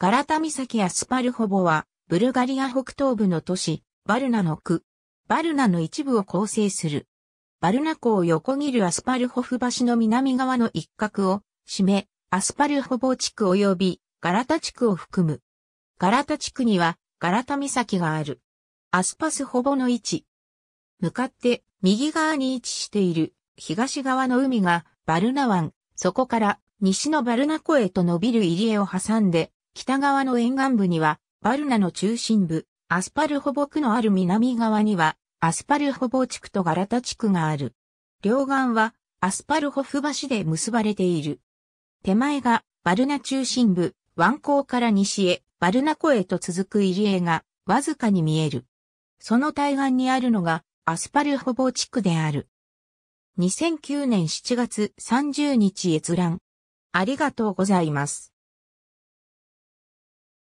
ガラタ岬アスパルホボは、ブルガリア北東部の都市、バルナの区、バルナの一部を構成する。バルナ湖を横切るアスパルホフ橋の南側の一角を、締め、アスパルホボ地区及び、ガラタ地区を含む。ガラタ地区には、ガラタ岬がある。アスパスホボの位置。向かって、右側に位置している、東側の海が、バルナ湾、そこから、西のバルナ湖へと伸びる入り江を挟んで、北側の沿岸部には、バルナの中心部、アスパルホボ区のある南側には、アスパルホボ地区とガラタ地区がある。両岸は、アスパルホフ橋で結ばれている。手前が、バルナ中心部、湾口から西へ、バルナ湖へと続く入り江が、わずかに見える。その対岸にあるのが、アスパルホボ地区である。2009年7月30日閲覧。ありがとうございます。